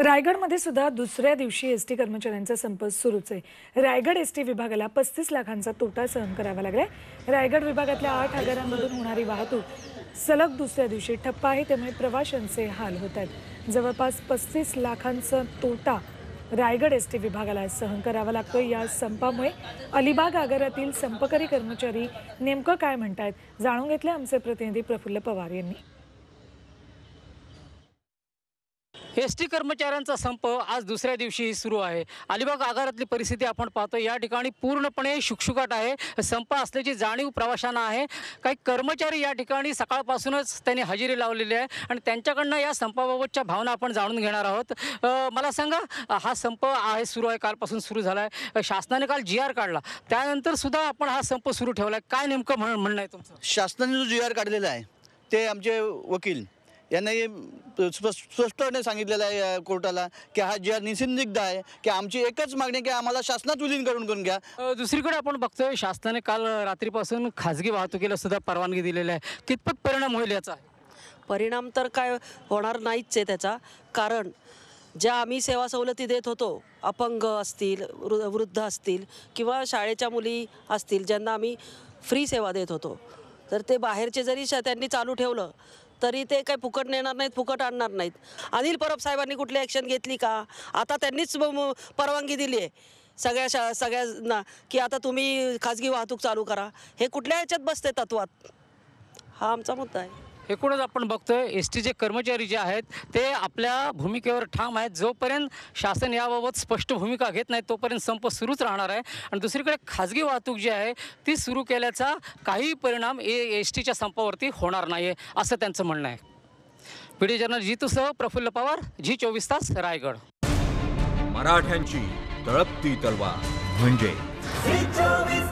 रायगडमध्ये सुद्धा दुसऱ्या दिवशी एस टी कर्मचाऱ्यांचा संप सुरूच आहे रायगड एस टी विभागाला पस्तीस लाखांचा तोटा सहन करावा लागलाय रायगड विभागातल्या आठ आगारांमधून होणारी वाहतूक सलग दुसऱ्या दिवशी ठप्प आहे त्यामुळे प्रवाशांचे हाल होत आहेत जवळपास पस्तीस लाखांचा तोटा रायगड एस टी विभागाला सहन करावा लागतो या संपामुळे अलिबाग आगारातील संपकरी कर्मचारी नेमकं काय म्हणतात जाणून घेतले आमचे प्रतिनिधी प्रफुल्ल पवार यांनी एस टी कर्मचाऱ्यांचा संप आज दुसऱ्या दिवशीही सुरू आहे अलिबाग आगारातली परिस्थिती आपण पाहतो या ठिकाणी पूर्णपणे शुकशुकाट आहे संप असल्याची जाणीव प्रवाशांना आहे काही कर्मचारी या ठिकाणी सकाळपासूनच त्यांनी हजेरी लावलेली आहे आणि त्यांच्याकडनं या संपाबाबतच्या भावना आपण जाणून घेणार आहोत मला सांगा हा संप आहे सुरू आहे कालपासून सुरू झाला आहे शासनाने काल जी आर काढला त्यानंतर सुद्धा आपण हा संप सुरू ठेवला आहे काय नेमकं म्हण म्हणणं आहे तुमचं शासनाने जो जी आर काढलेला आहे ते आमचे वकील यांनी स्पष्टपणे सांगितलेलं आहे कोर्टाला की हा ज्या निसिंदिग्ध आहे की आमची एकच मागणी की आम्हाला शासनात विलीन करून करून घ्या दुसरीकडे आपण बघतोय शासनाने काल रात्रीपासून खाजगी वाहतुकीला सुद्धा परवानगी दिलेली आहे कितपत परिणाम होईल याचा परिणाम तर काय होणार नाहीच आहे त्याचा कारण ज्या आम्ही सेवा सवलती देत होतो अपंग असतील वृद्ध असतील किंवा शाळेच्या मुली असतील ज्यांना आम्ही फ्री सेवा देत होतो तर ते बाहेरचे जरी त्यांनी चालू ठेवलं तरी ते काय फुकट नेणार नाहीत फुकट आणणार नाहीत अनिल परब साहेबांनी कुठली ॲक्शन घेतली का आता त्यांनीच परवानगी दिली आहे सगळ्या शा सगळ्यांना की आता तुम्ही खाजगी वाहतूक चालू करा हे कुठल्या ह्याच्यात बसते तत्वात हा आमचा मुद्दा आहे एकूणच आपण बघतोय एस टीचे कर्मचारी जे आहेत ते आपल्या भूमिकेवर ठाम आहेत जोपर्यंत शासन याबाबत स्पष्ट भूमिका घेत नाही तोपर्यंत संप सुरूच राहणार आहे आणि दुसरीकडे खाजगी वाहतूक जी आहे ती सुरू केल्याचा काही परिणाम ए एस टीच्या संपावरती होणार नाही आहे असं त्यांचं म्हणणं आहे पीडी जर्नल सह प्रफुल्ल पवार जी चोवीस तास रायगड मराठ्यांची तळपती तलवार म्हणजे